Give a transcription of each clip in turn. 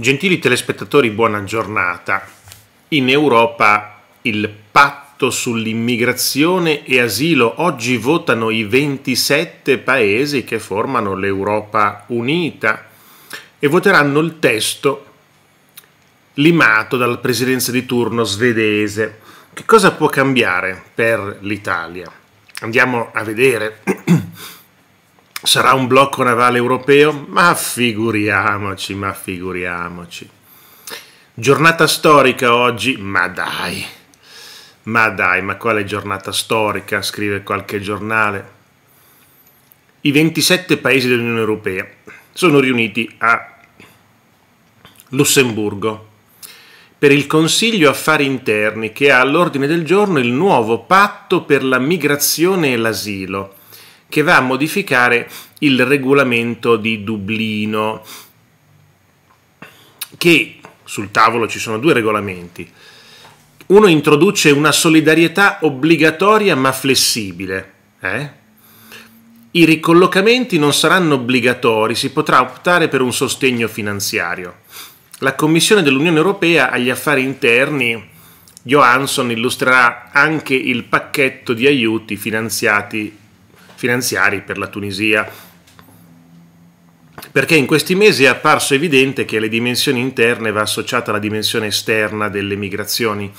Gentili telespettatori, buona giornata. In Europa il patto sull'immigrazione e asilo oggi votano i 27 paesi che formano l'Europa unita e voteranno il testo limato dalla presidenza di turno svedese. Che cosa può cambiare per l'Italia? Andiamo a vedere. sarà un blocco navale europeo? Ma figuriamoci, ma figuriamoci. Giornata storica oggi? Ma dai, ma dai, ma quale giornata storica? Scrive qualche giornale. I 27 paesi dell'Unione Europea sono riuniti a Lussemburgo per il Consiglio Affari Interni che ha all'ordine del giorno il nuovo patto per la migrazione e l'asilo che va a modificare il regolamento di Dublino, che sul tavolo ci sono due regolamenti. Uno introduce una solidarietà obbligatoria ma flessibile. Eh? I ricollocamenti non saranno obbligatori, si potrà optare per un sostegno finanziario. La Commissione dell'Unione Europea agli affari interni Johansson illustrerà anche il pacchetto di aiuti finanziati finanziari per la Tunisia, perché in questi mesi è apparso evidente che alle dimensioni interne va associata la dimensione esterna delle migrazioni.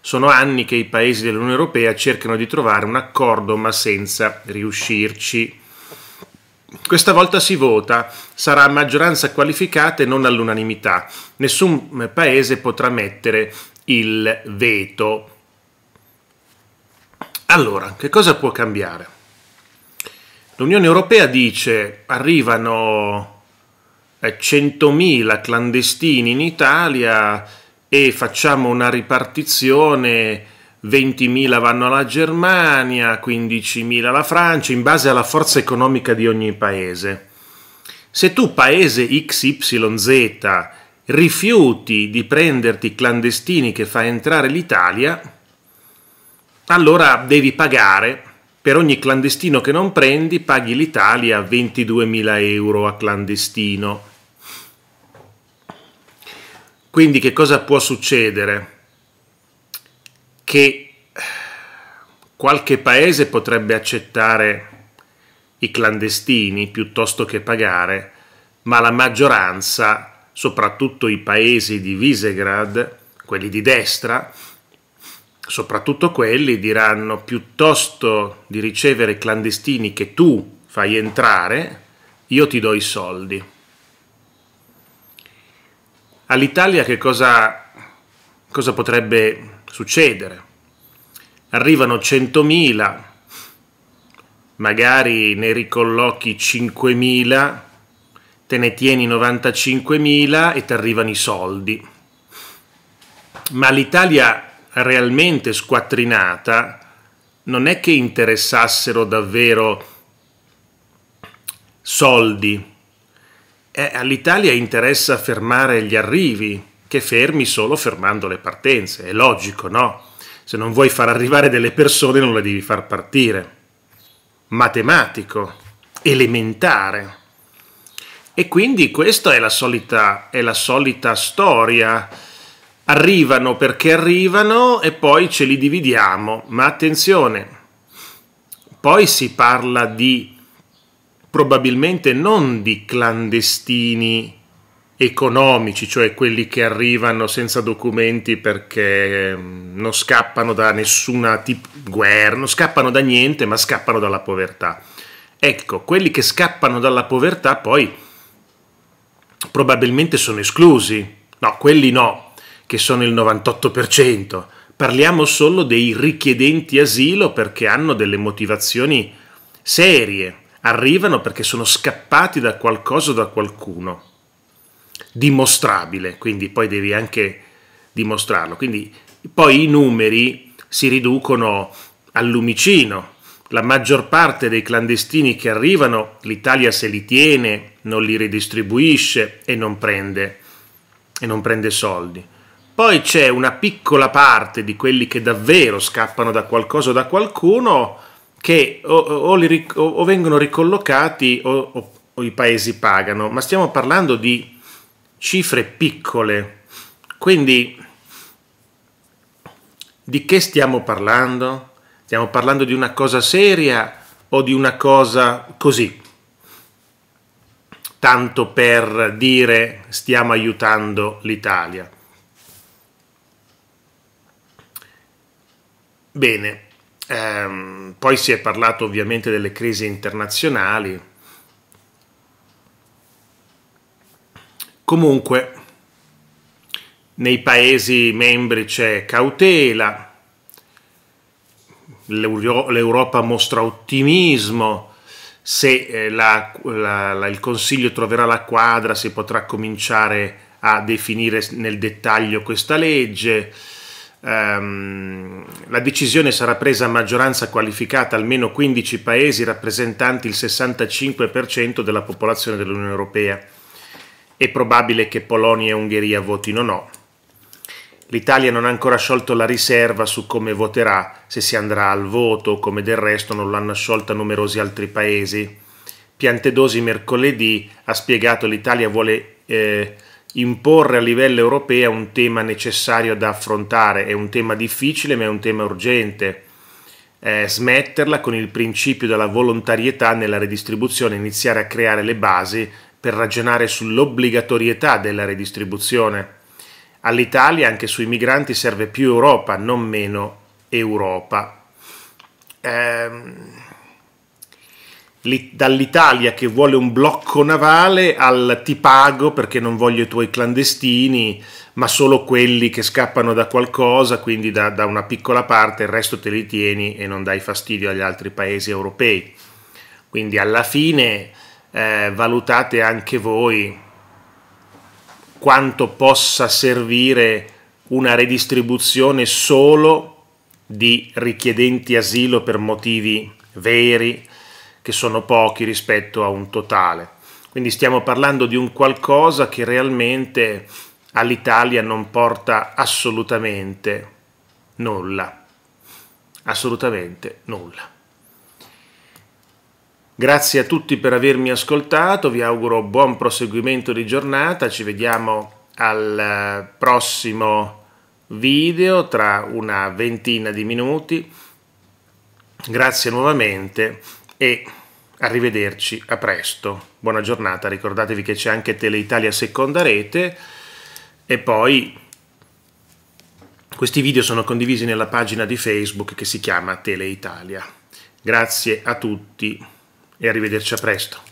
Sono anni che i paesi dell'Unione Europea cercano di trovare un accordo ma senza riuscirci. Questa volta si vota, sarà a maggioranza qualificata e non all'unanimità. Nessun paese potrà mettere il veto. Allora, che cosa può cambiare? L'Unione Europea dice arrivano 100.000 eh, clandestini in Italia e facciamo una ripartizione, 20.000 vanno alla Germania, 15.000 alla Francia, in base alla forza economica di ogni paese. Se tu paese XYZ rifiuti di prenderti i clandestini che fa entrare l'Italia, allora devi pagare per ogni clandestino che non prendi paghi l'Italia 22.000 euro a clandestino. Quindi che cosa può succedere? Che eh, qualche paese potrebbe accettare i clandestini piuttosto che pagare, ma la maggioranza, soprattutto i paesi di Visegrad, quelli di destra, soprattutto quelli, diranno piuttosto di ricevere clandestini che tu fai entrare, io ti do i soldi. All'Italia che cosa, cosa potrebbe succedere? Arrivano 100.000, magari ne ricollochi 5.000, te ne tieni 95.000 e ti arrivano i soldi. Ma l'Italia realmente squattrinata non è che interessassero davvero soldi. Eh, All'Italia interessa fermare gli arrivi, che fermi solo fermando le partenze. È logico, no? Se non vuoi far arrivare delle persone non le devi far partire. Matematico, elementare. E quindi questa è la solita, è la solita storia arrivano perché arrivano e poi ce li dividiamo. Ma attenzione, poi si parla di probabilmente non di clandestini economici, cioè quelli che arrivano senza documenti perché mm, non scappano da nessuna tip- guerra, non scappano da niente, ma scappano dalla povertà. Ecco, quelli che scappano dalla povertà poi probabilmente sono esclusi. No, quelli no, che sono il 98%, parliamo solo dei richiedenti asilo perché hanno delle motivazioni serie, arrivano perché sono scappati da qualcosa o da qualcuno, dimostrabile, quindi poi devi anche dimostrarlo. Quindi poi i numeri si riducono al lumicino. La maggior parte dei clandestini che arrivano l'Italia se li tiene, non li ridistribuisce e non prende, e non prende soldi. Poi c'è una piccola parte di quelli che davvero scappano da qualcosa o da qualcuno che o, o, li, o, o vengono ricollocati o, i paesi pagano, ma stiamo parlando di cifre piccole. Quindi di che stiamo parlando? Stiamo parlando di una cosa seria o di una cosa così? Tanto per dire stiamo aiutando l'Italia. Bene, ehm, poi si è parlato ovviamente delle crisi internazionali. Comunque, nei paesi membri c'è cautela, l'Europa mostra ottimismo, se eh, la, la, la, il Consiglio troverà la quadra si potrà cominciare a definire nel dettaglio questa legge, ehm, la decisione sarà presa a maggioranza qualificata, almeno 15 paesi rappresentanti il 65% della popolazione dell'Unione Europea. È probabile che Polonia e Ungheria votino no. L'Italia non ha ancora sciolto la riserva su come voterà, se si andrà al voto, come del resto non l'hanno sciolta numerosi altri paesi. Piantedosi mercoledì ha spiegato l'Italia vuole eh, imporre a livello europeo un tema necessario da affrontare, è un tema difficile ma è un tema urgente. Eh, smetterla con il principio della volontarietà nella redistribuzione, iniziare a creare le basi per ragionare sull'obbligatorietà della redistribuzione. All'Italia anche sui migranti serve più Europa, non meno Europa. Ehm dall'Italia che vuole un blocco navale al ti pago perché non voglio i tuoi clandestini, ma solo quelli che scappano da qualcosa, quindi da, da una piccola parte, il resto te li tieni e non dai fastidio agli altri paesi europei. Quindi alla fine eh, valutate anche voi quanto possa servire una redistribuzione solo di richiedenti asilo per motivi veri, che sono pochi rispetto a un totale. Quindi stiamo parlando di un qualcosa che realmente all'Italia non porta assolutamente nulla. Assolutamente nulla. Grazie a tutti per avermi ascoltato, vi auguro buon proseguimento di giornata, ci vediamo al prossimo video tra una ventina di minuti. Grazie nuovamente e arrivederci, a presto, buona giornata, ricordatevi che c'è anche Teleitalia Seconda Rete e poi questi video sono condivisi nella pagina di Facebook che si chiama Teleitalia. Grazie a tutti e arrivederci a presto.